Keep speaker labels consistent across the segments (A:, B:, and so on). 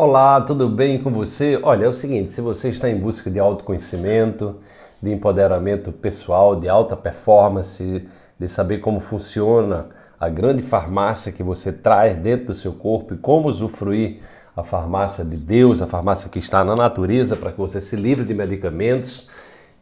A: Olá, tudo bem com você? Olha, é o seguinte: se você está em busca de autoconhecimento, de empoderamento pessoal, de alta performance, de saber como funciona a grande farmácia que você traz dentro do seu corpo e como usufruir a farmácia de Deus, a farmácia que está na natureza, para que você se livre de medicamentos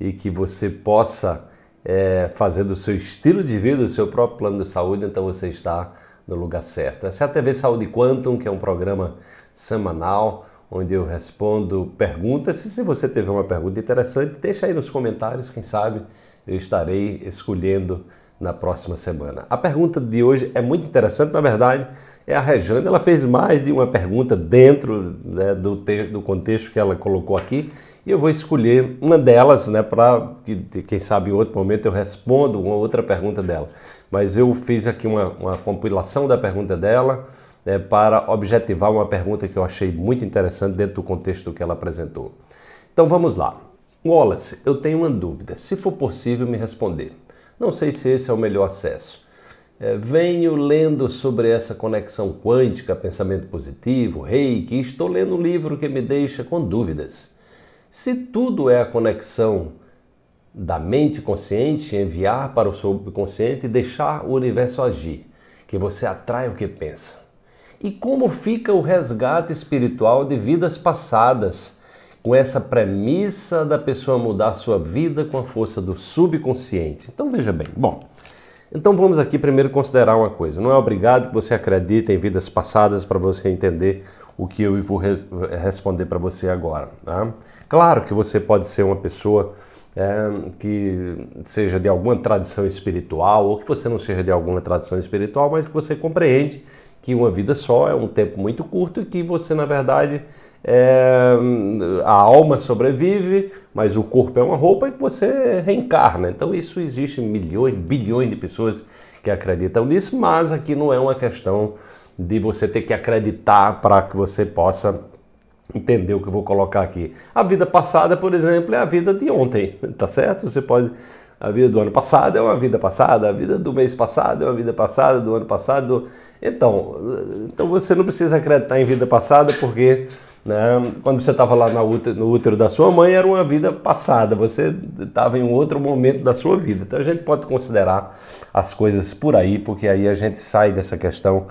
A: e que você possa é, fazer do seu estilo de vida, o seu próprio plano de saúde, então você está no lugar certo. Essa é a TV Saúde Quantum, que é um programa semanal onde eu respondo perguntas. E se você teve uma pergunta interessante, deixa aí nos comentários, quem sabe eu estarei escolhendo na próxima semana. A pergunta de hoje é muito interessante, na verdade, é a Rejane, ela fez mais de uma pergunta dentro né, do, do contexto que ela colocou aqui, e eu vou escolher uma delas, né, para que, quem sabe em outro momento eu respondo uma outra pergunta dela mas eu fiz aqui uma, uma compilação da pergunta dela né, para objetivar uma pergunta que eu achei muito interessante dentro do contexto que ela apresentou. Então vamos lá. Wallace, eu tenho uma dúvida, se for possível me responder. Não sei se esse é o melhor acesso. É, venho lendo sobre essa conexão quântica, pensamento positivo, reiki, estou lendo um livro que me deixa com dúvidas. Se tudo é a conexão da mente consciente, enviar para o subconsciente e deixar o universo agir, que você atrai o que pensa. E como fica o resgate espiritual de vidas passadas, com essa premissa da pessoa mudar sua vida com a força do subconsciente? Então veja bem, bom. Então vamos aqui primeiro considerar uma coisa. Não é obrigado que você acredite em vidas passadas para você entender o que eu vou res responder para você agora. Tá? Claro que você pode ser uma pessoa é, que seja de alguma tradição espiritual, ou que você não seja de alguma tradição espiritual, mas que você compreende que uma vida só é um tempo muito curto e que você, na verdade, é, a alma sobrevive, mas o corpo é uma roupa e que você reencarna. Então, isso existe milhões, bilhões de pessoas que acreditam nisso, mas aqui não é uma questão de você ter que acreditar para que você possa entender o que eu vou colocar aqui. A vida passada, por exemplo, é a vida de ontem, tá certo? Você pode. A vida do ano passado é uma vida passada, a vida do mês passado é uma vida passada, do ano passado. Então, então você não precisa acreditar em vida passada porque né, quando você estava lá no útero da sua mãe era uma vida passada, você estava em um outro momento da sua vida. Então a gente pode considerar as coisas por aí, porque aí a gente sai dessa questão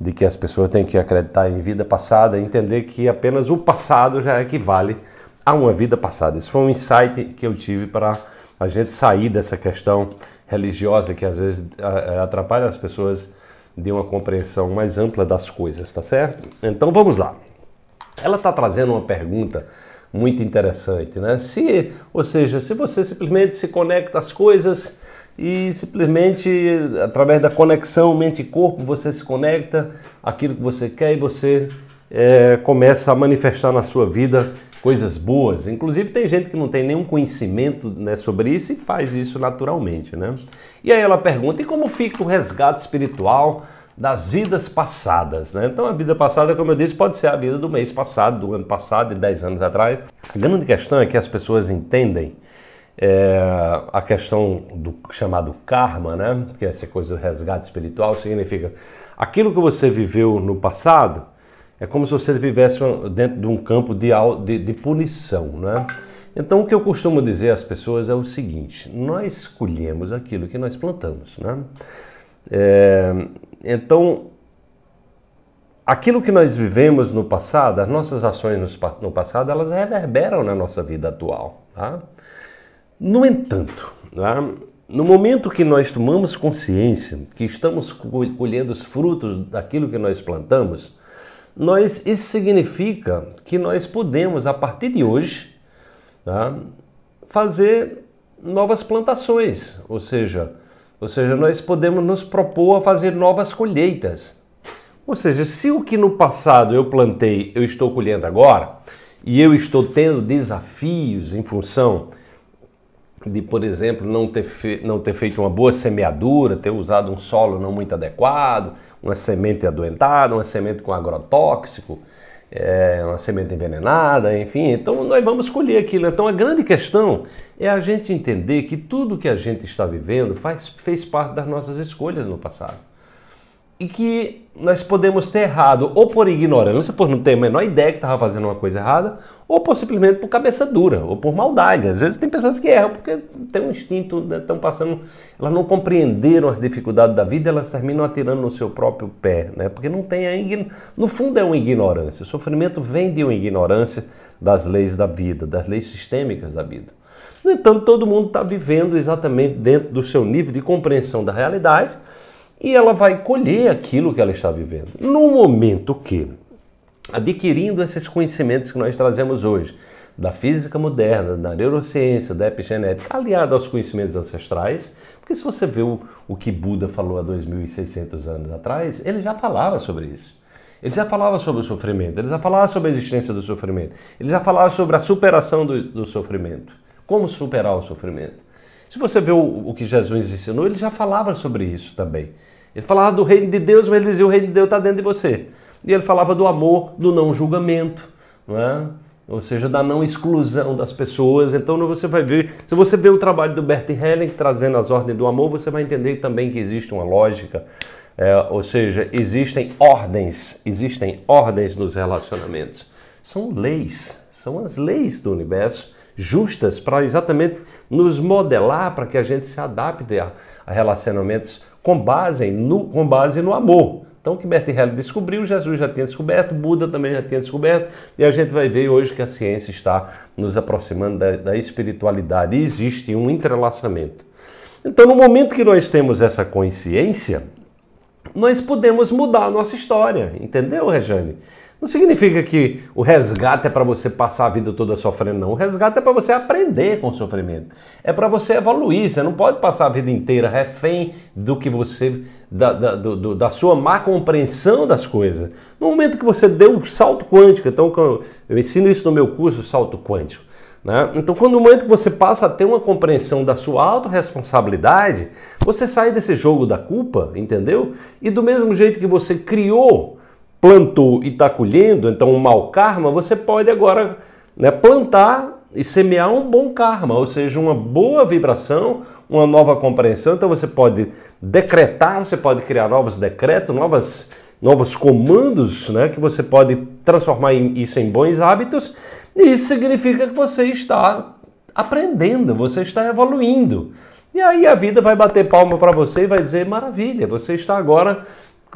A: de que as pessoas têm que acreditar em vida passada, entender que apenas o passado já equivale a uma vida passada. Isso foi um insight que eu tive para a gente sair dessa questão religiosa que às vezes é, atrapalha as pessoas de uma compreensão mais ampla das coisas, tá certo? Então vamos lá. Ela está trazendo uma pergunta muito interessante, né? Se, ou seja, se você simplesmente se conecta às coisas e simplesmente através da conexão mente corpo você se conecta aquilo que você quer e você é, começa a manifestar na sua vida coisas boas. Inclusive tem gente que não tem nenhum conhecimento né, sobre isso e faz isso naturalmente, né? E aí ela pergunta: e como fica o resgate espiritual das vidas passadas, né? Então a vida passada, como eu disse, pode ser a vida do mês passado, do ano passado, de 10 anos atrás. A grande questão é que as pessoas entendem é, a questão do chamado karma, né? que é essa coisa do resgate espiritual, significa aquilo que você viveu no passado é como se você vivesse dentro de um campo de, de, de punição. Né? Então, o que eu costumo dizer às pessoas é o seguinte: nós colhemos aquilo que nós plantamos. Né? É, então, aquilo que nós vivemos no passado, as nossas ações no passado, elas reverberam na nossa vida atual. Tá? No entanto, né, no momento que nós tomamos consciência que estamos colhendo os frutos daquilo que nós plantamos, nós, isso significa que nós podemos, a partir de hoje, né, fazer novas plantações, ou seja, ou seja, nós podemos nos propor a fazer novas colheitas. Ou seja, se o que no passado eu plantei, eu estou colhendo agora, e eu estou tendo desafios em função de, por exemplo, não ter, fe... não ter feito uma boa semeadura, ter usado um solo não muito adequado, uma semente adoentada, uma semente com agrotóxico, é, uma semente envenenada, enfim. Então nós vamos escolher aquilo. Então a grande questão é a gente entender que tudo que a gente está vivendo faz, fez parte das nossas escolhas no passado e que nós podemos ter errado ou por ignorância, por não ter a menor ideia que estava fazendo uma coisa errada, ou por simplesmente por cabeça dura, ou por maldade. Às vezes tem pessoas que erram porque tem um instinto, estão né, passando, elas não compreenderam as dificuldades da vida, elas terminam atirando no seu próprio pé, né? Porque não tem a no fundo é uma ignorância. O sofrimento vem de uma ignorância das leis da vida, das leis sistêmicas da vida. No entanto, todo mundo está vivendo exatamente dentro do seu nível de compreensão da realidade e ela vai colher aquilo que ela está vivendo. No momento que, adquirindo esses conhecimentos que nós trazemos hoje, da física moderna, da neurociência, da epigenética, aliada aos conhecimentos ancestrais, porque se você vê o, o que Buda falou há 2.600 anos atrás, ele já falava sobre isso. Ele já falava sobre o sofrimento, ele já falava sobre a existência do sofrimento, ele já falava sobre a superação do, do sofrimento, como superar o sofrimento. Se você vê o, o que Jesus ensinou, ele já falava sobre isso também. Ele falava ah, do reino de Deus, mas ele dizia o reino de Deus está dentro de você. E ele falava do amor, do não julgamento, não é? ou seja, da não exclusão das pessoas. Então você vai ver, se você vê o trabalho do Bert Helling trazendo as ordens do amor, você vai entender também que existe uma lógica, é, ou seja, existem ordens, existem ordens nos relacionamentos. São leis, são as leis do universo justas para exatamente nos modelar para que a gente se adapte a, a relacionamentos com base no, com base no amor. Então, o que Bert Hellinger descobriu, Jesus já tinha descoberto, Buda também já tinha descoberto, e a gente vai ver hoje que a ciência está nos aproximando da, da espiritualidade e existe um entrelaçamento. Então, no momento que nós temos essa consciência, nós podemos mudar a nossa história, entendeu, Rejane? Não significa que o resgate é para você passar a vida toda sofrendo, não. O resgate é para você aprender com o sofrimento. É para você evoluir. Você não pode passar a vida inteira refém do que você. da, da, do, da sua má compreensão das coisas. No momento que você deu um salto quântico, então eu ensino isso no meu curso, salto quântico. Né? Então, quando o momento que você passa a ter uma compreensão da sua autorresponsabilidade, você sai desse jogo da culpa, entendeu? E do mesmo jeito que você criou plantou e está colhendo, então um mau karma, você pode agora né, plantar e semear um bom karma, ou seja, uma boa vibração, uma nova compreensão. Então você pode decretar, você pode criar novos decretos, novas, novos comandos, né, que você pode transformar isso em bons hábitos. E isso significa que você está aprendendo, você está evoluindo. E aí a vida vai bater palma para você e vai dizer: maravilha, você está agora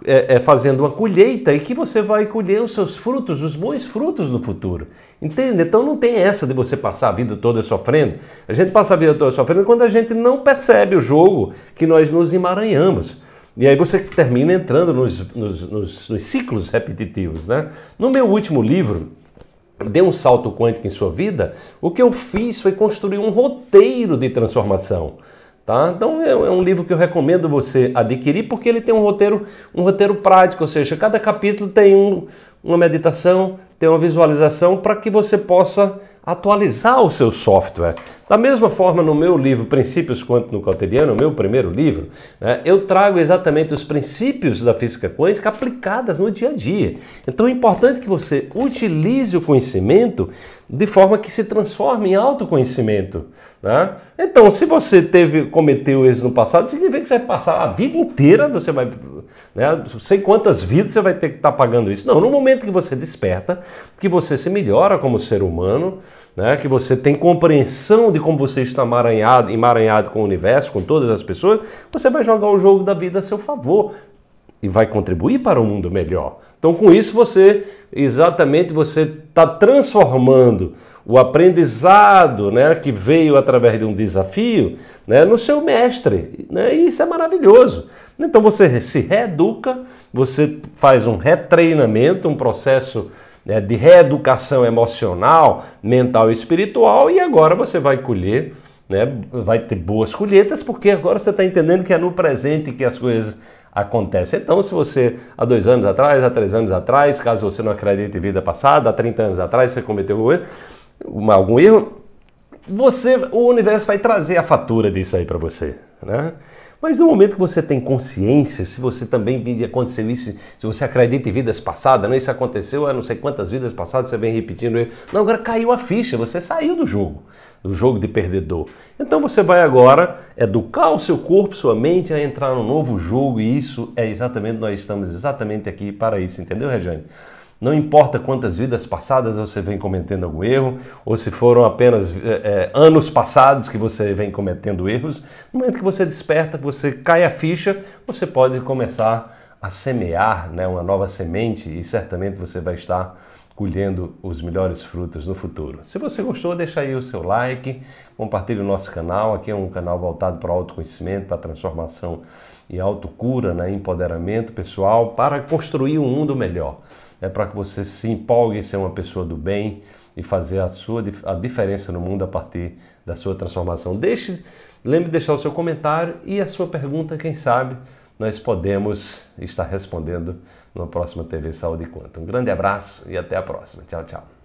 A: é, é, fazendo uma colheita e que você vai colher os seus frutos, os bons frutos no futuro. Entende? Então não tem essa de você passar a vida toda sofrendo. A gente passa a vida toda sofrendo quando a gente não percebe o jogo que nós nos emaranhamos. E aí você termina entrando nos, nos, nos, nos ciclos repetitivos. Né? No meu último livro, Dê um salto quântico em sua vida. O que eu fiz foi construir um roteiro de transformação. Tá? Então é, é, um livro que eu recomendo você adquirir porque ele tem um roteiro, um roteiro prático, ou seja, cada capítulo tem um, uma meditação, tem uma visualização para que você possa atualizar o seu software. Da mesma forma, no meu livro Princípios Quântico no Cotidiano, meu primeiro livro, né, eu trago exatamente os princípios da física quântica aplicadas no dia a dia. Então é importante que você utilize o conhecimento de forma que se transforme em autoconhecimento. Né? Então, se você teve cometeu isso no passado, significa que você vai passar a vida inteira, você vai né? Não sei quantas vidas você vai ter que estar tá pagando isso. Não, no momento que você desperta, que você se melhora como ser humano, né? que você tem compreensão de como você está emaranhado, emaranhado com o universo, com todas as pessoas, você vai jogar o jogo da vida a seu favor e vai contribuir para um mundo melhor. Então, com isso, você exatamente você está transformando o aprendizado né, que veio através de um desafio né, no seu mestre. Né, e isso é maravilhoso. Então você se reeduca, você faz um retreinamento, um processo né, de reeducação emocional, mental e espiritual, e agora você vai colher. Né, vai ter boas colheitas, porque agora você está entendendo que é no presente que as coisas acontece. Então, se você, há dois anos atrás, há três anos atrás, caso você não acredite em vida passada, há 30 anos atrás, você cometeu o erro, uma, algum erro, você, o universo vai trazer a fatura disso aí para você, né? Mas no momento que você tem consciência, se você também aconteceu isso, se você acredita em vidas passadas, não, né? isso aconteceu há não sei quantas vidas passadas, você vem repetindo ele. Não, agora caiu a ficha, você saiu do jogo, do jogo de perdedor. Então você vai agora educar o seu corpo, sua mente a entrar num novo jogo e isso é exatamente, nós estamos exatamente aqui para isso, entendeu, Rejane? Não importa quantas vidas passadas você vem cometendo algum erro, ou se foram apenas é, é, anos passados que você vem cometendo erros, no momento que você desperta, você cai a ficha, você pode começar a semear né, uma nova semente e certamente você vai estar colhendo os melhores frutos no futuro. Se você gostou, deixa aí o seu like, compartilhe o nosso canal. Aqui é um canal voltado para autoconhecimento, para transformação e autocura, né? empoderamento pessoal, para construir um mundo melhor é para que você se empolgue em ser uma pessoa do bem e fazer a sua a diferença no mundo a partir da sua transformação. Deixe, lembre de deixar o seu comentário e a sua pergunta, quem sabe nós podemos estar respondendo na próxima TV Saúde Quanto. Um grande abraço e até a próxima. Tchau, tchau.